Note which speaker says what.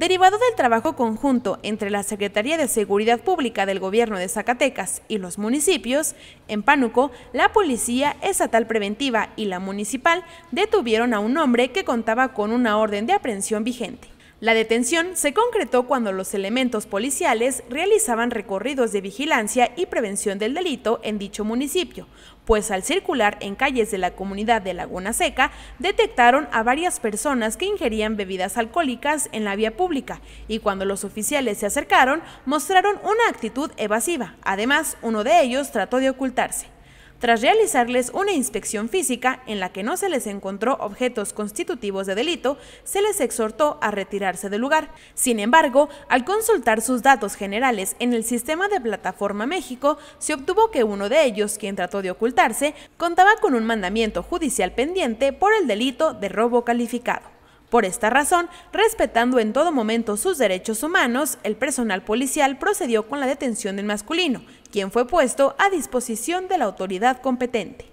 Speaker 1: Derivado del trabajo conjunto entre la Secretaría de Seguridad Pública del Gobierno de Zacatecas y los municipios, en Pánuco, la Policía Estatal Preventiva y la Municipal detuvieron a un hombre que contaba con una orden de aprehensión vigente. La detención se concretó cuando los elementos policiales realizaban recorridos de vigilancia y prevención del delito en dicho municipio, pues al circular en calles de la comunidad de Laguna Seca detectaron a varias personas que ingerían bebidas alcohólicas en la vía pública y cuando los oficiales se acercaron mostraron una actitud evasiva. Además, uno de ellos trató de ocultarse tras realizarles una inspección física en la que no se les encontró objetos constitutivos de delito, se les exhortó a retirarse del lugar. Sin embargo, al consultar sus datos generales en el sistema de Plataforma México, se obtuvo que uno de ellos, quien trató de ocultarse, contaba con un mandamiento judicial pendiente por el delito de robo calificado. Por esta razón, respetando en todo momento sus derechos humanos, el personal policial procedió con la detención del masculino, quien fue puesto a disposición de la autoridad competente.